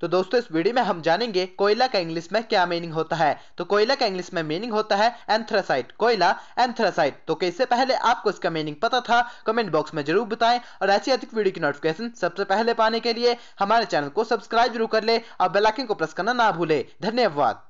तो दोस्तों इस वीडियो में हम जानेंगे कोयला का इंग्लिश में क्या मीनिंग होता है तो कोयला का इंग्लिश में मीनिंग होता है एंथ्रासाइट कोयला एंथ्रासाइट तो इससे पहले आपको इसका मीनिंग पता था कमेंट बॉक्स में जरूर बताएं और ऐसी अधिक वीडियो की नोटिफिकेशन सबसे पहले पाने के लिए हमारे चैनल को सब्सक्राइब जरूर कर ले और बेलाइकन को प्रेस करना ना भूले धन्यवाद